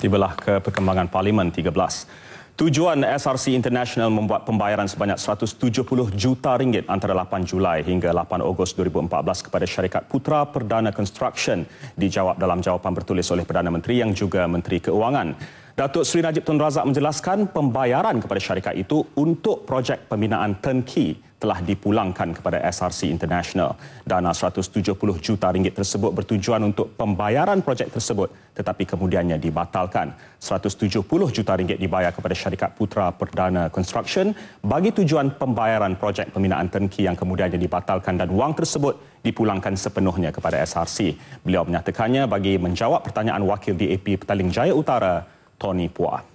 Tibalah ke perkembangan Parlimen 13. Tujuan SRC International membuat pembayaran sebanyak 170 juta ringgit antara 8 Julai hingga 8 Ogos 2014 kepada syarikat Putra Perdana Construction dijawab dalam jawapan bertulis oleh Perdana Menteri yang juga Menteri Keuangan. Datuk Seri Najib Tun Razak menjelaskan pembayaran kepada syarikat itu untuk projek pembinaan turnkey telah dipulangkan kepada SRC International. Dana 170 juta ringgit tersebut bertujuan untuk pembayaran projek tersebut tetapi kemudiannya dibatalkan. 170 juta ringgit dibayar kepada syarikat Putra Perdana Construction bagi tujuan pembayaran projek pembinaan turnkey yang kemudiannya dibatalkan dan wang tersebut dipulangkan sepenuhnya kepada SRC. Beliau menyatakannya bagi menjawab pertanyaan wakil DAP Petaling Jaya Utara, Tony Puah.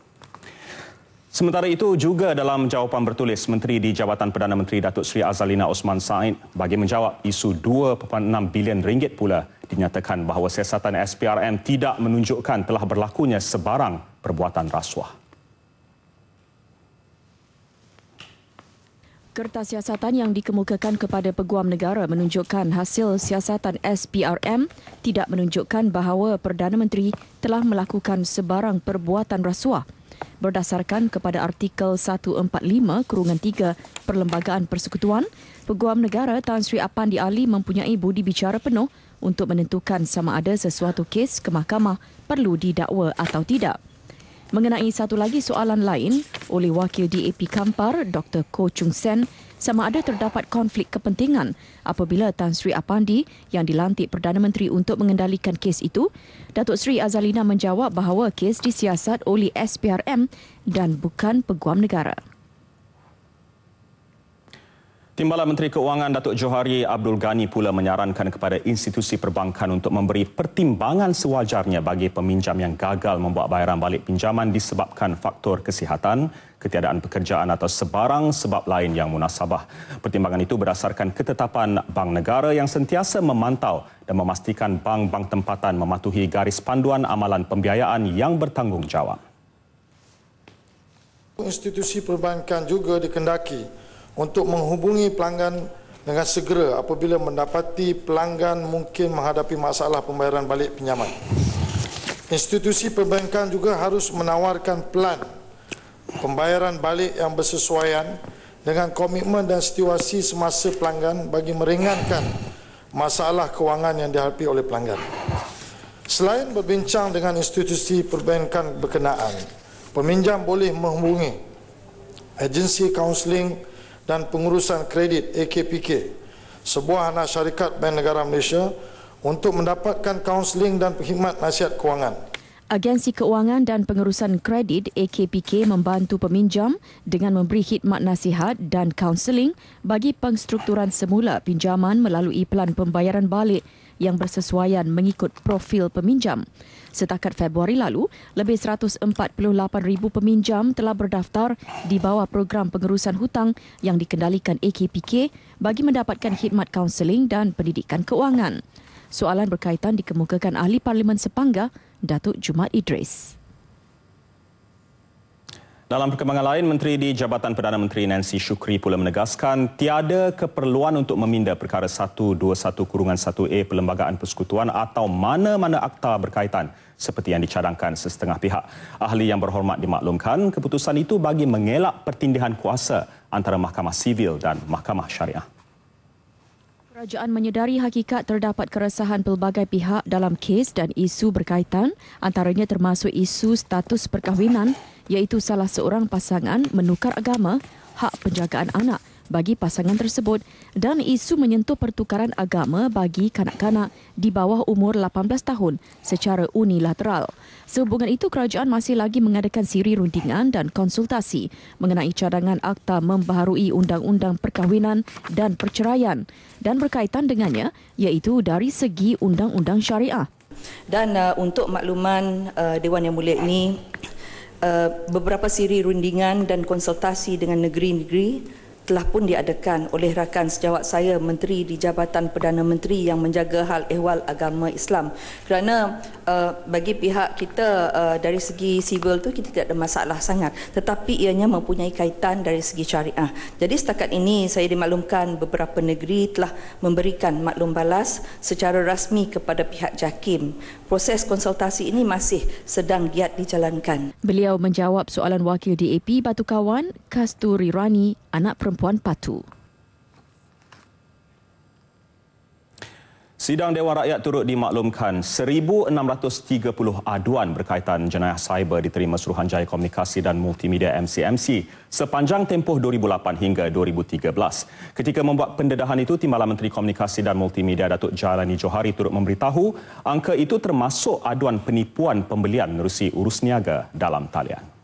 Sementara itu juga dalam jawapan bertulis Menteri di Jabatan Perdana Menteri Datuk Seri Azalina Osman Said bagi menjawab isu 2.6 bilion ringgit pula dinyatakan bahawa siasatan SPRM tidak menunjukkan telah berlakunya sebarang perbuatan rasuah. Kertas siasatan yang dikemukakan kepada peguam negara menunjukkan hasil siasatan SPRM tidak menunjukkan bahawa Perdana Menteri telah melakukan sebarang perbuatan rasuah berdasarkan kepada artikel 145 kurungan 3 Perlembagaan Persekutuan, Peguam Negara Tan Sri Apandi Ali mempunyai budi bicara penuh untuk menentukan sama ada sesuatu kes ke mahkamah perlu didakwa atau tidak. Mengenai satu lagi soalan lain oleh wakil DAP Kampar Dr. Ko Chung Sen sama ada terdapat konflik kepentingan apabila Tan Sri Apandi yang dilantik Perdana Menteri untuk mengendalikan kes itu, Datuk Sri Azalina menjawab bahawa kes disiasat oleh SPRM dan bukan peguam negara. Timbalan Menteri Keuangan Datuk Johari Abdul Ghani pula menyarankan kepada institusi perbankan untuk memberi pertimbangan sewajarnya bagi peminjam yang gagal membuat bayaran balik pinjaman disebabkan faktor kesihatan, ketiadaan pekerjaan atau sebarang sebab lain yang munasabah. Pertimbangan itu berdasarkan ketetapan bank negara yang sentiasa memantau dan memastikan bank-bank tempatan mematuhi garis panduan amalan pembiayaan yang bertanggungjawab. Institusi perbankan juga dikendaki untuk menghubungi pelanggan dengan segera apabila mendapati pelanggan mungkin menghadapi masalah pembayaran balik pinjaman. Institusi perbankan juga harus menawarkan pelan pembayaran balik yang bersesuaian dengan komitmen dan situasi semasa pelanggan bagi meringankan masalah kewangan yang dihadapi oleh pelanggan. Selain berbincang dengan institusi perbankan berkenaan, peminjam boleh menghubungi agensi kaunseling dan Pengurusan Kredit AKPK sebuah anak syarikat Bank Negara Malaysia untuk mendapatkan kaunseling dan perkhidmat nasihat kewangan. Agensi Keuangan dan Pengurusan Kredit AKPK membantu peminjam dengan memberi khidmat nasihat dan kaunseling bagi pengstrukturan semula pinjaman melalui pelan pembayaran balik yang bersesuaian mengikut profil peminjam. Setakat Februari lalu, lebih 148,000 peminjam telah berdaftar di bawah program pengurusan hutang yang dikendalikan AKPK bagi mendapatkan khidmat kaunseling dan pendidikan kewangan. Soalan berkaitan dikemukakan ahli Parlimen Sepangga, Datuk Jumat Idris. Dalam perkembangan lain, Menteri di Jabatan Perdana Menteri Nancy Shukri pula menegaskan tiada keperluan untuk meminda perkara 121-1A Perlembagaan Persekutuan atau mana-mana akta berkaitan seperti yang dicadangkan sesetengah pihak. Ahli yang berhormat dimaklumkan keputusan itu bagi mengelak pertindihan kuasa antara Mahkamah Sivil dan Mahkamah Syariah. Kerajaan menyedari hakikat terdapat keresahan pelbagai pihak dalam kes dan isu berkaitan antaranya termasuk isu status perkahwinan iaitu salah seorang pasangan menukar agama hak penjagaan anak bagi pasangan tersebut dan isu menyentuh pertukaran agama bagi kanak-kanak di bawah umur 18 tahun secara unilateral. Sehubungan itu, kerajaan masih lagi mengadakan siri rundingan dan konsultasi mengenai cadangan akta membaharui Undang-Undang Perkahwinan dan Perceraian dan berkaitan dengannya iaitu dari segi Undang-Undang Syariah. Dan uh, untuk makluman uh, Dewan Yang Mulia ini, Eh, beberapa siri rundingan dan konsultasi dengan negeri-negeri telah pun diadakan oleh rakan sejawat saya menteri di Jabatan Perdana Menteri yang menjaga hal ehwal agama Islam. Kerana uh, bagi pihak kita uh, dari segi sivil tu kita tidak ada masalah sangat tetapi ianya mempunyai kaitan dari segi syariah. Jadi setakat ini saya dimaklumkan beberapa negeri telah memberikan maklum balas secara rasmi kepada pihak JAKIM. Proses konsultasi ini masih sedang giat dijalankan. Beliau menjawab soalan wakil DAP Batu Kawan Kasturi Rani anak perempuan Perempuan Patu. Sidang Dewan Rakyat turut dimaklumkan 1630 aduan berkaitan jenayah cyber diterima Suruhanjaya Komunikasi dan Multimedia MCMC sepanjang tempoh 2008 hingga 2013. Ketika membuat pendedahan itu Timbalan Menteri Komunikasi dan Multimedia Datuk Jalani Johari turut memberitahu angka itu termasuk aduan penipuan pembelian menerusi urus niaga dalam talian.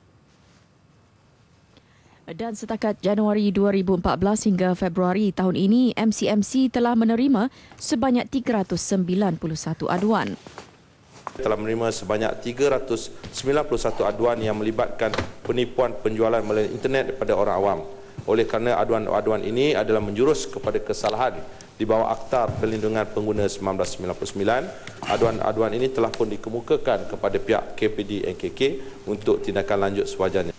Dan setakat Januari 2014 hingga Februari tahun ini, MCMC telah menerima sebanyak 391 aduan. Telah menerima sebanyak 391 aduan yang melibatkan penipuan penjualan melalui internet kepada orang awam. Oleh kerana aduan-aduan ini adalah menjurus kepada kesalahan di bawah Akta Perlindungan Pengguna 1999, aduan-aduan ini telah pun dikemukakan kepada pihak KPD NKK untuk tindakan lanjut sewajarnya.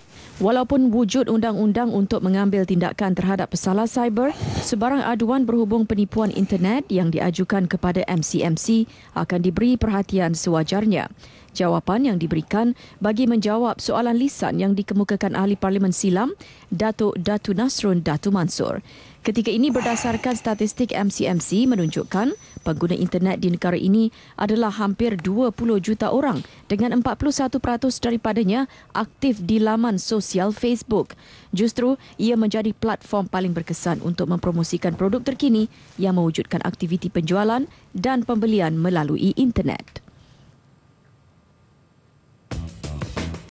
Walaupun wujud undang-undang untuk mengambil tindakan terhadap pesalah cyber, sebarang aduan berhubung penipuan internet yang diajukan kepada MCMC akan diberi perhatian sewajarnya. Jawapan yang diberikan bagi menjawab soalan lisan yang dikemukakan ahli parlimen silam, Datuk Datu Nasrun Datu Mansur. Ketika ini berdasarkan statistik MCMC menunjukkan pengguna internet di negara ini adalah hampir 20 juta orang dengan 41% daripadanya aktif di laman sosial Facebook. Justru ia menjadi platform paling berkesan untuk mempromosikan produk terkini yang mewujudkan aktiviti penjualan dan pembelian melalui internet.